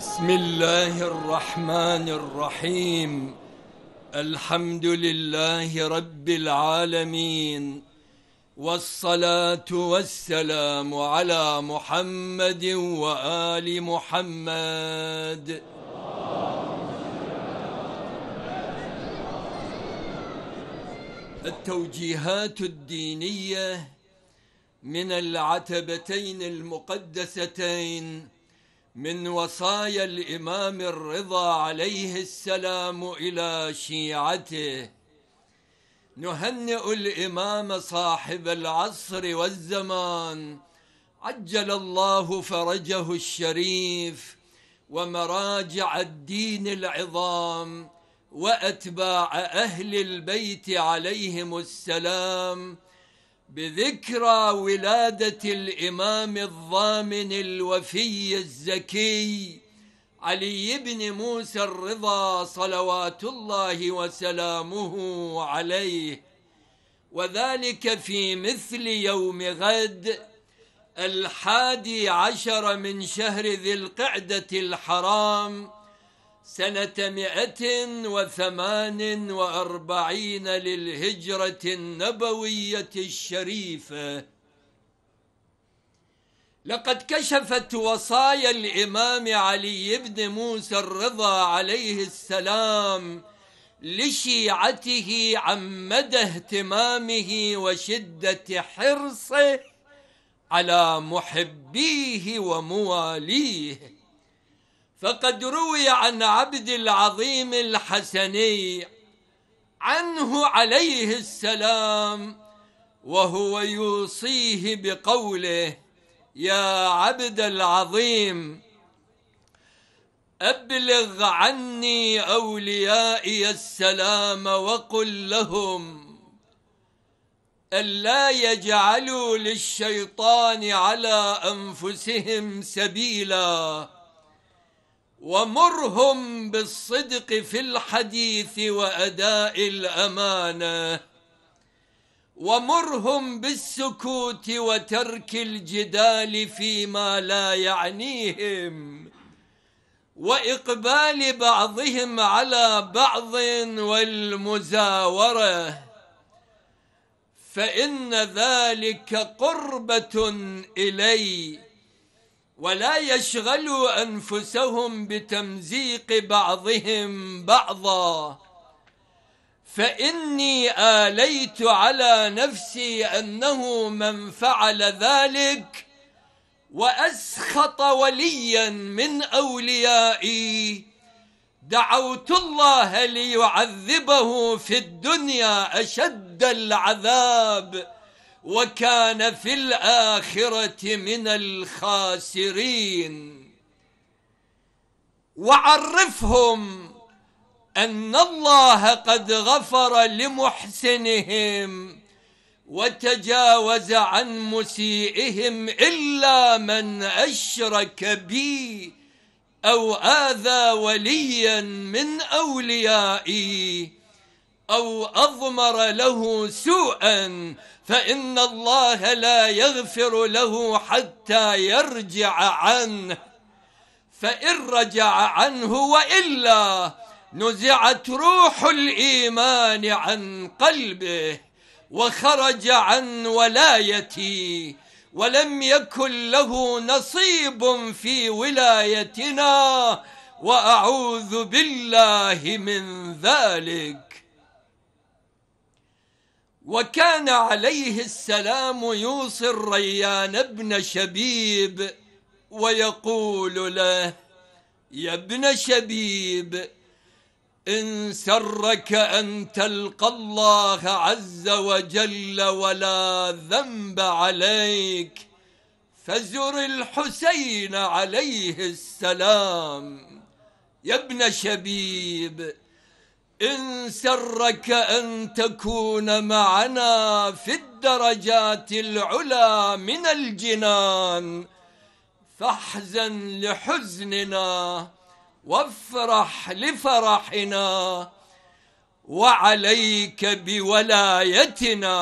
بسم الله الرحمن الرحيم الحمد لله رب العالمين والصلاة والسلام على محمد وآل محمد التوجيهات الدينية من العتبتين المقدستين من وصايا الإمام الرضا عليه السلام إلى شيعته نهنئ الإمام صاحب العصر والزمان عجل الله فرجه الشريف ومراجع الدين العظام وأتباع أهل البيت عليهم السلام بذكرى ولادة الإمام الضامن الوفي الزكي علي بن موسى الرضا صلوات الله وسلامه عليه وذلك في مثل يوم غد الحادي عشر من شهر ذي القعدة الحرام سنة مئة وثمان وأربعين للهجرة النبوية الشريفة لقد كشفت وصايا الإمام علي بن موسى الرضا عليه السلام لشيعته عن مدى اهتمامه وشدة حرصه على محبيه ومواليه فقد روي عن عبد العظيم الحسني عنه عليه السلام وهو يوصيه بقوله يا عبد العظيم أبلغ عني أوليائي السلام وقل لهم ألا يجعلوا للشيطان على أنفسهم سبيلاً ومرهم بالصدق في الحديث واداء الامانه ومرهم بالسكوت وترك الجدال فيما لا يعنيهم واقبال بعضهم على بعض والمزاوره فان ذلك قربه الي ولا يشغلوا أنفسهم بتمزيق بعضهم بعضا فإني آليت على نفسي أنه من فعل ذلك وأسخط وليا من أوليائي دعوت الله ليعذبه في الدنيا أشد العذاب وكان في الآخرة من الخاسرين وعرفهم أن الله قد غفر لمحسنهم وتجاوز عن مسيئهم إلا من أشرك بي أو آذى وليا من أوليائي أو أضمر له سوءا فإن الله لا يغفر له حتى يرجع عنه فإن رجع عنه وإلا نزعت روح الإيمان عن قلبه وخرج عن ولايتي ولم يكن له نصيب في ولايتنا وأعوذ بالله من ذلك وكان عليه السلام يوصي الريان ابن شبيب ويقول له يا ابن شبيب إن سرك أن تلقى الله عز وجل ولا ذنب عليك فزر الحسين عليه السلام يا ابن شبيب إن سرك أن تكون معنا في الدرجات العلا من الجنان فاحزن لحزننا وافرح لفرحنا وعليك بولايتنا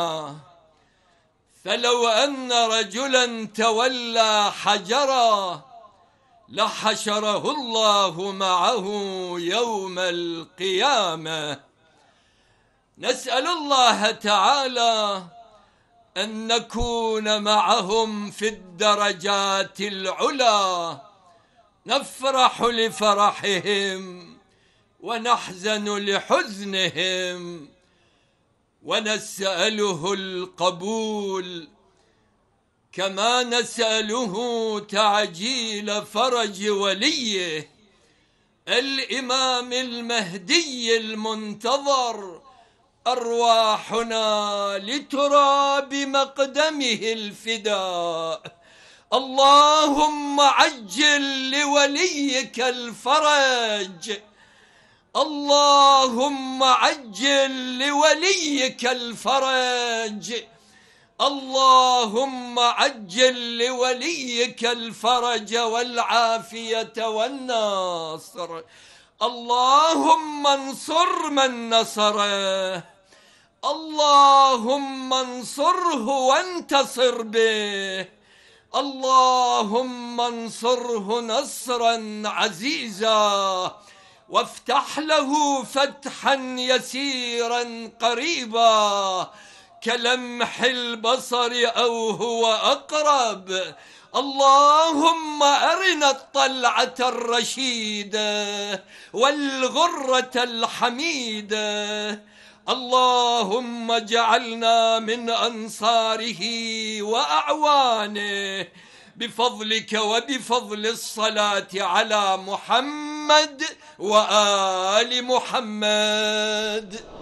فلو أن رجلا تولى حجراً لحشره الله معه يوم القيامة نسأل الله تعالى أن نكون معهم في الدرجات العلا نفرح لفرحهم ونحزن لحزنهم ونسأله القبول كما نسأله تعجيل فرج وليه الإمام المهدي المنتظر أرواحنا لتراب مقدمه الفداء اللهم عجل لوليك الفرج اللهم عجل لوليك الفرج اللهم عجل لوليك الفرج والعافية والناصر اللهم انصر من نصره اللهم انصره وانتصر به اللهم انصره نصرا عزيزا وافتح له فتحا يسيرا قريبا كلمح البصر أو هو أقرب اللهم أرنا الطلعة الرشيدة والغرة الحميدة اللهم اجعلنا من أنصاره وأعوانه بفضلك وبفضل الصلاة على محمد وآل محمد